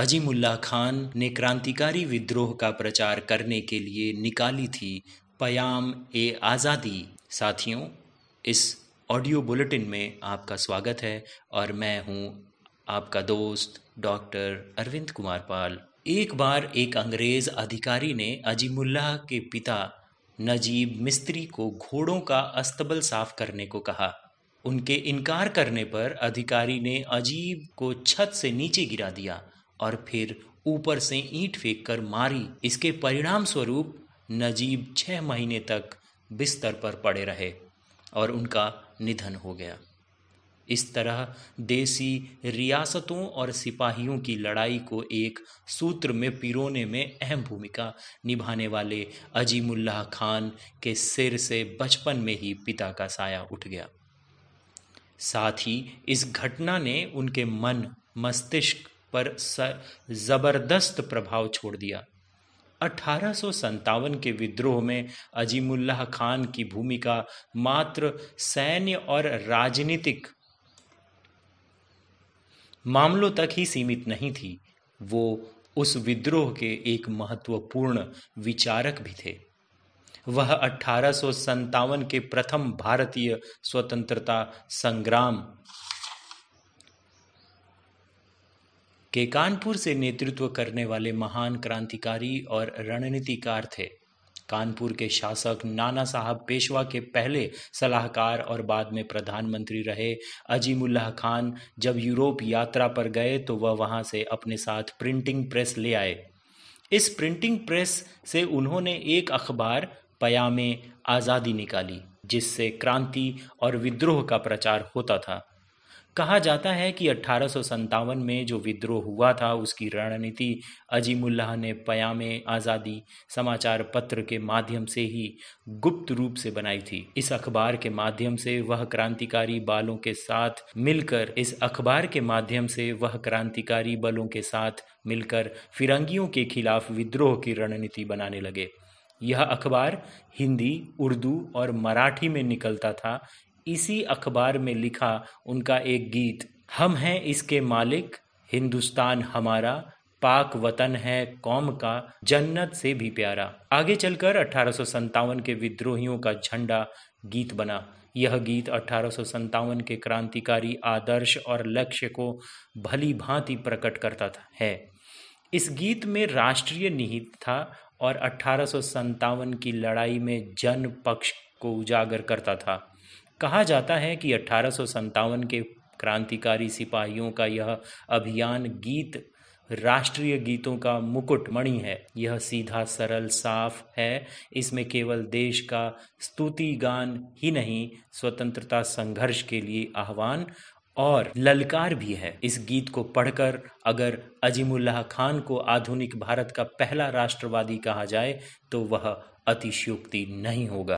अजीमुल्ला खान ने क्रांतिकारी विद्रोह का प्रचार करने के लिए निकाली थी पयाम ए आज़ादी साथियों इस ऑडियो बुलेटिन में आपका स्वागत है और मैं हूं आपका दोस्त डॉक्टर अरविंद कुमार पाल एक बार एक अंग्रेज़ अधिकारी ने अजीमुल्लाह के पिता नजीब मिस्त्री को घोड़ों का अस्तबल साफ करने को कहा उनके इनकार करने पर अधिकारी ने अजीब को छत से नीचे गिरा दिया और फिर ऊपर से ईंट फेंककर मारी इसके परिणाम स्वरूप नजीब छह महीने तक बिस्तर पर पड़े रहे और उनका निधन हो गया इस तरह देसी रियासतों और सिपाहियों की लड़ाई को एक सूत्र में पिरोने में अहम भूमिका निभाने वाले अजीमुल्लाह खान के सिर से बचपन में ही पिता का साया उठ गया साथ ही इस घटना ने उनके मन मस्तिष्क पर ज़बरदस्त प्रभाव छोड़ दिया अठारह के विद्रोह में अजीमुल्लाह खान की भूमिका मात्र सैन्य और राजनीतिक मामलों तक ही सीमित नहीं थी वो उस विद्रोह के एक महत्वपूर्ण विचारक भी थे वह अठारह के प्रथम भारतीय स्वतंत्रता संग्राम के कानपुर से नेतृत्व करने वाले महान क्रांतिकारी और रणनीतिकार थे कानपुर के शासक नाना साहब पेशवा के पहले सलाहकार और बाद में प्रधानमंत्री रहे अजीमुल्लाह खान जब यूरोप यात्रा पर गए तो वह वहां से अपने साथ प्रिंटिंग प्रेस ले आए इस प्रिंटिंग प्रेस से उन्होंने एक अखबार पयामे आज़ादी निकाली जिससे क्रांति और विद्रोह का प्रचार होता था कहा जाता है कि अट्ठारह में जो विद्रोह हुआ था उसकी रणनीति अजीमुल्लाह ने पयाम आज़ादी समाचार पत्र के माध्यम से ही गुप्त रूप से बनाई थी इस अखबार के माध्यम से वह क्रांतिकारी बालों के साथ मिलकर इस अखबार के माध्यम से वह क्रांतिकारी बलों के साथ मिलकर फिरंगियों के खिलाफ विद्रोह की रणनीति बनाने लगे यह अखबार हिंदी उर्दू और मराठी में निकलता था इसी अखबार में लिखा उनका एक गीत हम हैं इसके मालिक हिंदुस्तान हमारा पाक वतन है कौम का जन्नत से भी प्यारा आगे चलकर अठारह के विद्रोहियों का झंडा गीत बना यह गीत अठारह के क्रांतिकारी आदर्श और लक्ष्य को भली भांति प्रकट करता था है इस गीत में राष्ट्रीय निहित था और अठारह की लड़ाई में जन पक्ष को उजागर करता था कहा जाता है कि अठारह के क्रांतिकारी सिपाहियों का यह अभियान गीत राष्ट्रीय गीतों का मुकुटमणि है यह सीधा सरल साफ है इसमें केवल देश का स्तुति गान ही नहीं स्वतंत्रता संघर्ष के लिए आह्वान और ललकार भी है इस गीत को पढ़कर अगर अजीमुल्लाह खान को आधुनिक भारत का पहला राष्ट्रवादी कहा जाए तो वह अतिशयोक्ति नहीं होगा